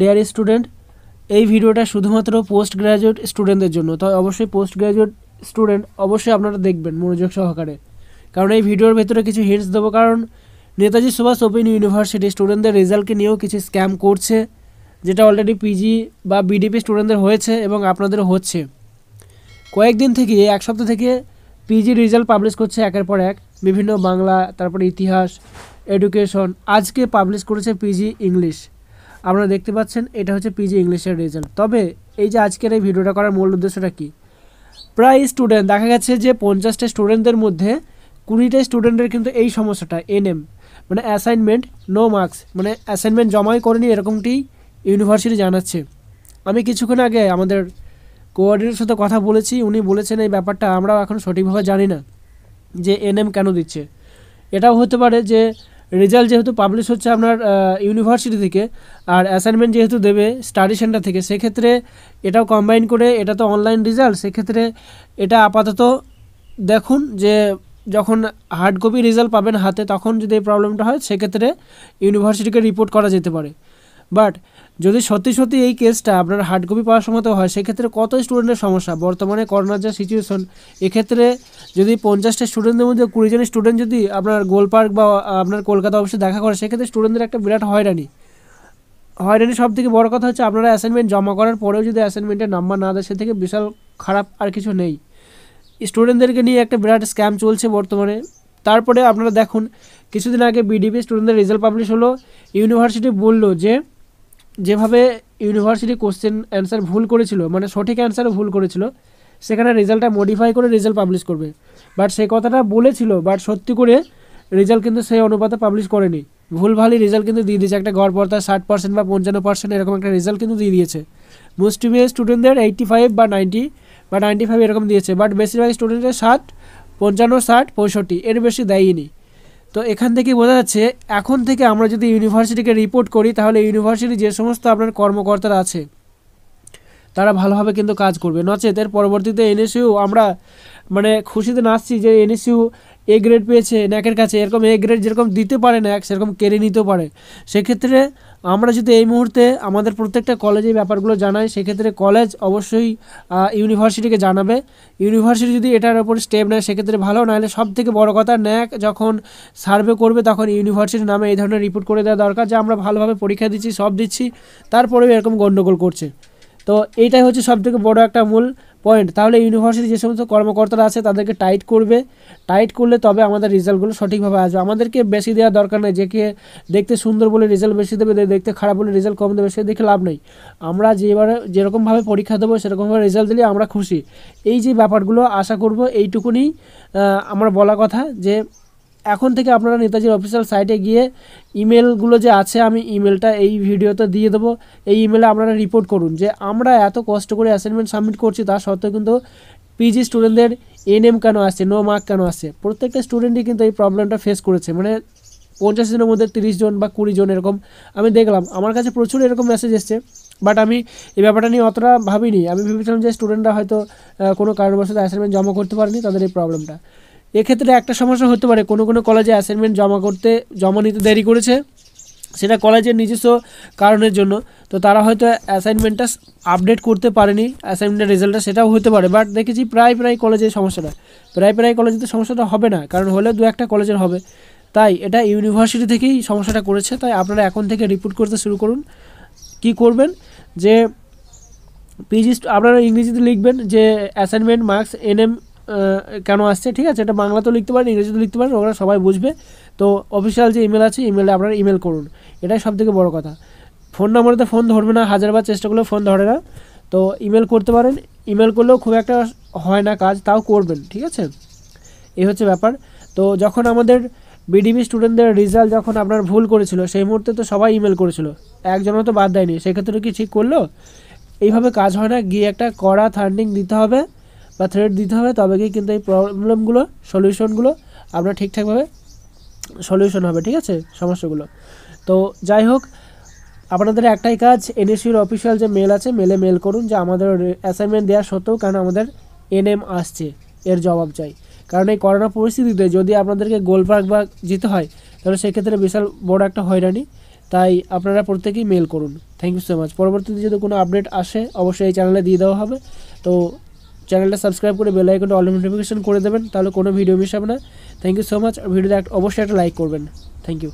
dare student এই ভিডিওটা শুধুমাত্র পোস্ট গ্রাজুয়েট স্টুডেন্টদের জন্য তাই অবশ্যই পোস্ট গ্র্যাজুয়েট স্টুডেন্ট অবশ্যই আপনারা দেখবেন মনোযোগ সহকারে কারণ এই ভিডিওর ভেতরে কিছু হিন্টস দেবো কারণ নেতাজি সুভাষ ওপেন ইউনিভার্সিটি স্টুডেন্টদের রেজাল্টকে নিয়েও কিছু স্ক্যাম করছে যেটা অলরেডি পিজি বা বিডিপি স্টুডেন্টদের হয়েছে এবং আপনাদেরও হচ্ছে কয়েকদিন থেকে এক সপ্তাহ থেকে পিজি রেজাল্ট পাবলিশ করছে একের পর এক বিভিন্ন বাংলা তারপর ইতিহাস এডুকেশন আজকে পাবলিশ করেছে পিজি ইংলিশ আপনারা দেখতে পাচ্ছেন এটা হচ্ছে পিজি ইংলিশের রেজাল্ট তবে এই যে আজকের এই ভিডিওটা করার মূল উদ্দেশ্যটা কি প্রায় স্টুডেন্ট দেখা গেছে যে পঞ্চাশটা স্টুডেন্টদের মধ্যে কুড়িটা স্টুডেন্টের কিন্তু এই সমস্যাটা এনএম মানে অ্যাসাইনমেন্ট নো মার্কস মানে অ্যাসাইনমেন্ট জমাই করেনি এরকমটি ইউনিভার্সিটি জানাচ্ছে আমি কিছুক্ষণ আগে আমাদের কোঅর্ডিনেটর সাথে কথা বলেছি উনি বলেছেন এই ব্যাপারটা আমরাও এখন সঠিকভাবে জানি না যে এনএম কেন দিচ্ছে এটাও হতে পারে যে রেজাল্ট যেহেতু পাবলিশ হচ্ছে আপনার ইউনিভার্সিটি থেকে আর অ্যাসাইনমেন্ট যেহেতু দেবে স্টাডি সেন্টার থেকে সেক্ষেত্রে এটাও কম্বাইন করে এটা তো অনলাইন রেজাল্ট সেক্ষেত্রে এটা আপাতত দেখুন যে যখন হার্ড কপি রেজাল্ট পাবেন হাতে তখন যদি এই প্রবলেমটা হয় সেক্ষেত্রে ইউনিভার্সিটিকে রিপোর্ট করা যেতে পারে বাট যদি সত্যি সত্যি এই কেসটা আপনার হার্ড কপি পাওয়ার সময় হয় সেক্ষেত্রে কত স্টুডেন্টের সমস্যা বর্তমানে করোনার যা সিচুয়েশন এক্ষেত্রে যদি পঞ্চাশটা স্টুডেন্টদের মধ্যে কুড়িজন স্টুডেন্ট যদি আপনার গোল পার্ক বা আপনার কলকাতা অফিসে দেখা করে সেক্ষেত্রে স্টুডেন্টদের একটা বিরাট হয়রানি হয়রানি সব থেকে বড় কথা হচ্ছে আপনারা অ্যাসাইনমেন্ট জমা করার পরেও যদি অ্যাসাইনমেন্টের নাম্বার না দেয় সে থেকে বিশাল খারাপ আর কিছু নেই স্টুডেন্টদেরকে নিয়ে একটা বিরাট স্ক্যাম চলছে বর্তমানে তারপরে আপনারা দেখুন কিছুদিন আগে বিডিপি স্টুডেন্টদের রেজাল্ট পাবলিশ হলো ইউনিভার্সিটি বলল যে যেভাবে ইউনিভার্সিটি কোশ্চেন অ্যান্সার ভুল করেছিল মানে সঠিক অ্যান্সারও ভুল করেছিল সেখানে রেজাল্টটা মডিফাই করে রেজাল্ট পাবলিশ করবে বাট সে কথাটা বলেছিল বাট সত্যি করে রেজাল্ট কিন্তু সেই অনুপাতে পাবলিশ করেনি ভুলভালই রেজাল্ট কিন্তু দিয়ে দিয়েছে একটা গড়পড়তা ষাট পার্সেন্ট বা পঞ্চান্ন পার্সেন্ট এরকম একটা রেজাল্ট কিন্তু দিয়ে দিয়েছে মুসলিমের স্টুডেন্টদের এইটটি ফাইভ বা নাইনটি বা নাইনটি ফাইভ এরকম দিয়েছে বাট বেশিরভাগ স্টুডেন্টের ষাট পঞ্চান্ন ষাট পঁয়ষট্টি এর বেশি দেয়নি তো এখান থেকে বোঝা যাচ্ছে এখন থেকে আমরা যদি ইউনিভার্সিটিকে রিপোর্ট করি তাহলে ইউনিভার্সিটি যে সমস্ত আপনার কর্মকর্তারা আছে তারা ভালোভাবে কিন্তু কাজ করবে নচেত এর পরবর্তীতে এনএসইউ আমরা মানে খুশিতে নাচছি যে এনএসইউ এ গ্রেড পেয়েছে ন্যাকের কাছে এরকম এ গ্রেড যেরকম দিতে পারে ন্যাক সেরকম কেড়ে নিতেও পারে সেক্ষেত্রে আমরা যদি এই মুহূর্তে আমাদের প্রত্যেকটা কলেজে ব্যাপারগুলো জানাই সেক্ষেত্রে কলেজ অবশ্যই ইউনিভার্সিটিকে জানাবে ইউনিভার্সিটি যদি এটার ওপর স্টেপ নেয় সেক্ষেত্রে ভালো নাহলে সব থেকে বড়ো কথা ন্যাক যখন সার্ভে করবে তখন ইউনিভার্সিটির নামে এই ধরনের রিপোর্ট করে দেওয়া দরকার যে আমরা ভালোভাবে পরীক্ষা দিচ্ছি সব দিচ্ছি তারপরেও এরকম গণ্ডগোল করছে তো এইটাই হচ্ছে সবথেকে বড় একটা মূল পয়েন্ট তাহলে ইউনিভার্সিটি যে সমস্ত কর্মকর্তারা আছে তাদেরকে টাইট করবে টাইট করলে তবে আমাদের রেজাল্টগুলো সঠিকভাবে আসবে আমাদেরকে বেশি দেওয়ার দরকার নেই যে কে দেখতে সুন্দর বলে রেজাল্ট বেশি দেবে দেখতে খারাপ বলে রেজাল্ট কম দেবে সে দেখে লাভ নেই আমরা যেবারে যেরকমভাবে পরীক্ষা দেবো সেরকমভাবে রেজাল্ট দিলে আমরা খুশি এই যে ব্যাপারগুলো আশা করব এইটুকুনি আমার বলা কথা যে এখন থেকে আপনারা নেতাজির অফিসিয়াল সাইটে গিয়ে ইমেলগুলো যে আছে আমি ইমেলটা এই ভিডিওতে দিয়ে দেবো এই ইমেলে আপনারা রিপোর্ট করুন যে আমরা এত কষ্ট করে অ্যাসাইনমেন্ট সাবমিট করছি তা সত্ত্বেও কিন্তু পিজি স্টুডেন্টদের এনএম কেন আসছে নো মার্ক কেন আসছে প্রত্যেকটা স্টুডেন্টই কিন্তু এই প্রবলেমটা ফেস করেছে মানে পঞ্চাশ জনের মধ্যে তিরিশ জন বা কুড়ি জন এরকম আমি দেখলাম আমার কাছে প্রচুর এরকম মেসেজ এসছে বাট আমি এই ব্যাপারটা নিয়ে অতটা ভাবিনি আমি ভেবেছিলাম যে স্টুডেন্টরা হয়তো কোনো কারণবশত অ্যাসাইনমেন্ট জমা করতে পারেনি তাদের এই প্রবলেমটা এক্ষেত্রে একটা সমস্যা হতে পারে কোনো কোনো কলেজে অ্যাসাইনমেন্ট জমা করতে জমা নিতে দেরি করেছে সেটা কলেজের নিজস্ব কারণের জন্য তো তারা হয়তো অ্যাসাইনমেন্টটা আপডেট করতে পারেনি অ্যাসাইনমেন্টের রেজাল্টটা সেটাও হতে পারে বাট দেখেছি প্রায় প্রায় কলেজে সমস্যাটা প্রায় প্রায় কলেজে তো সমস্যাটা হবে না কারণ হলেও দু একটা কলেজের হবে তাই এটা ইউনিভার্সিটি থেকেই সমস্যাটা করেছে তাই আপনারা এখন থেকে রিপোর্ট করতে শুরু করুন কি করবেন যে পিজি আপনারা ইংরেজিতে লিখবেন যে অ্যাসাইনমেন্ট মার্কস এনএম কেন আসছে ঠিক আছে এটা বাংলাতেও লিখতে পারেন ইংরেজিতেও লিখতে পারেন ওরা সবাই বুঝবে তো অফিসিয়াল যে ইমেল আছে ইমেলে আপনারা ইমেল করুন এটাই সবথেকে বড় কথা ফোন নম্বরে তো ফোন ধরবে না হাজারবার চেষ্টা করলেও ফোন ধরে না তো ইমেল করতে পারেন ইমেল করলেও খুব একটা হয় না কাজ তাও করবেন ঠিক আছে এই হচ্ছে ব্যাপার তো যখন আমাদের বিডিবি স্টুডেন্টদের রেজাল্ট যখন আপনার ভুল করেছিল সেই মুহূর্তে তো সবাই ইমেল করেছিল একজনও তো বাদ দেয়নি সেক্ষেত্রে কি ঠিক করলো এইভাবে কাজ হয় না গিয়ে একটা কড়া থার্নিং দিতে হবে বা থ্রেড দিতে হবে তবে গিয়ে কিন্তু এই প্রবলেমগুলো সলিউশনগুলো আপনার ঠিকঠাকভাবে সলিউশন হবে ঠিক আছে সমস্যাগুলো তো যাই হোক আপনাদের একটাই কাজ এনএসির অফিসিয়াল যে মেল আছে মেলে মেল করুন যে আমাদের অ্যাসাইনমেন্ট দেওয়া সত্ত্বেও কারণ আমাদের এনএম আসছে এর জবাব চাই কারণ এই করোনা পরিস্থিতিতে যদি আপনাদেরকে গোল পার্ক বা জিতে হয় তাহলে সেক্ষেত্রে বিশাল বড় একটা হয়রানি তাই আপনারা প্রত্যেকেই মেল করুন থ্যাংক ইউ সো মাচ পরবর্তীতে যদি কোনো আপডেট আসে অবশ্যই এই চ্যানেলে দিয়ে দেওয়া হবে তো চ্যানেলটা সাবস্ক্রাইব করে বেল আইকনটা অল করে দেবেন তাহলে কোনো ভিডিও মিস হবে না থ্যাংক ইউ সো মাচ ভিডিওতে অবশ্যই একটা লাইক করবেন থ্যাংক ইউ